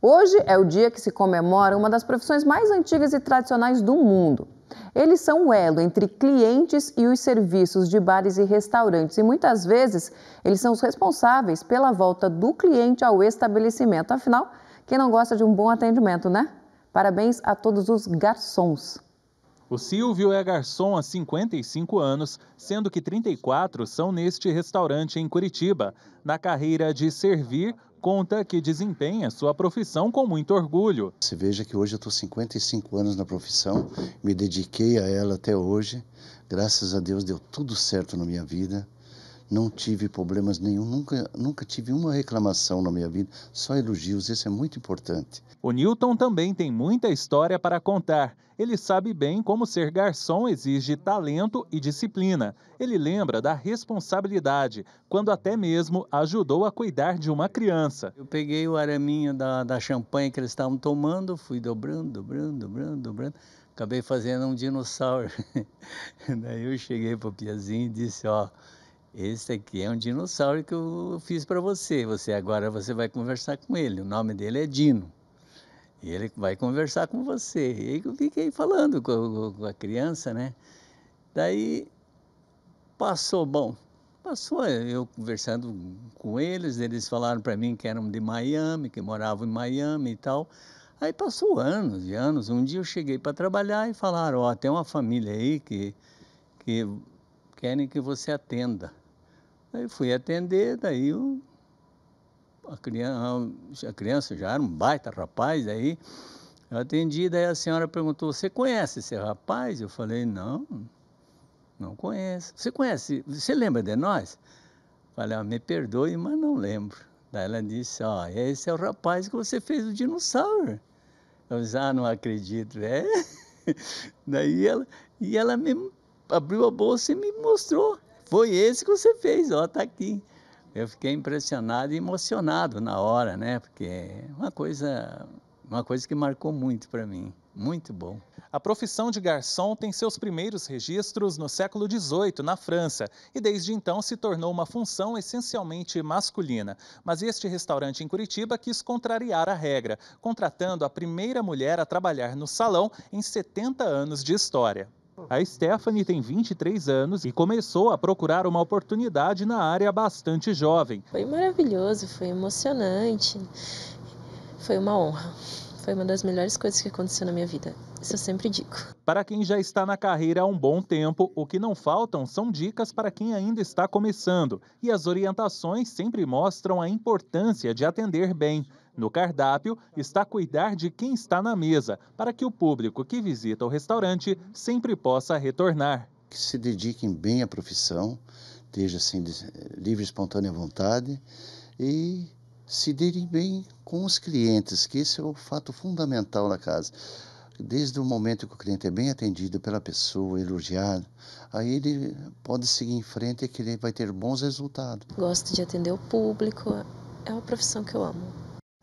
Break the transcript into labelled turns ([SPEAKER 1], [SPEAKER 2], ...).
[SPEAKER 1] Hoje é o dia que se comemora uma das profissões mais antigas e tradicionais do mundo. Eles são o elo entre clientes e os serviços de bares e restaurantes e muitas vezes eles são os responsáveis pela volta do cliente ao estabelecimento. Afinal, quem não gosta de um bom atendimento, né? Parabéns a todos os garçons.
[SPEAKER 2] O Silvio é garçom há 55 anos, sendo que 34 são neste restaurante em Curitiba. Na carreira de servir, conta que desempenha sua profissão com muito orgulho.
[SPEAKER 1] Você veja que hoje eu estou 55 anos na profissão, me dediquei a ela até hoje. Graças a Deus deu tudo certo na minha vida não tive problemas nenhum, nunca, nunca tive uma reclamação na minha vida, só elogios, isso é muito importante.
[SPEAKER 2] O Newton também tem muita história para contar. Ele sabe bem como ser garçom exige talento e disciplina. Ele lembra da responsabilidade, quando até mesmo ajudou a cuidar de uma criança. Eu peguei o araminho
[SPEAKER 3] da, da champanhe que eles estavam tomando, fui dobrando, dobrando, dobrando, dobrando acabei fazendo um dinossauro. Daí eu cheguei para o Piazinho e disse, ó, esse aqui é um dinossauro que eu fiz para você. Você agora você vai conversar com ele. O nome dele é Dino. E ele vai conversar com você. E eu fiquei falando com, a criança, né? Daí passou bom. Passou eu conversando com eles, eles falaram para mim que eram de Miami, que moravam em Miami e tal. Aí passou anos e anos. Um dia eu cheguei para trabalhar e falaram: "Ó, oh, tem uma família aí que que querem que você atenda. Aí fui atender, daí o, a, criança, a criança já era um baita rapaz, aí eu atendi, daí a senhora perguntou, você conhece esse rapaz? Eu falei, não, não conheço. Você conhece, você lembra de nós? Falei, ah, me perdoe, mas não lembro. Daí ela disse, ó, oh, esse é o rapaz que você fez o dinossauro. Eu disse, ah, não acredito, é? Daí ela, e ela me abriu a bolsa e me mostrou. Foi esse que você fez, ó, tá aqui. Eu fiquei impressionado e emocionado na hora, né? Porque é uma coisa, uma coisa que marcou muito para mim. Muito
[SPEAKER 2] bom. A profissão de garçom tem seus primeiros registros no século XVIII, na França, e desde então se tornou uma função essencialmente masculina. Mas este restaurante em Curitiba quis contrariar a regra, contratando a primeira mulher a trabalhar no salão em 70 anos de história. A Stephanie tem 23 anos e começou a procurar uma oportunidade na área bastante jovem.
[SPEAKER 3] Foi maravilhoso, foi emocionante, foi uma honra foi uma das melhores coisas que aconteceu na minha vida. Isso eu sempre digo.
[SPEAKER 2] Para quem já está na carreira há um bom tempo, o que não faltam são dicas para quem ainda está começando. E as orientações sempre mostram a importância de atender bem. No cardápio está cuidar de quem está na mesa, para que o público que visita o restaurante sempre possa retornar. Que se dediquem bem à profissão, esteja assim,
[SPEAKER 1] livre, espontânea vontade e se derem bem com os clientes, que esse é o fato fundamental na casa. Desde o momento que o cliente é bem atendido pela pessoa, elogiado, aí ele pode seguir em frente e que ele vai ter bons resultados.
[SPEAKER 3] Gosto de atender o público, é uma profissão que eu amo.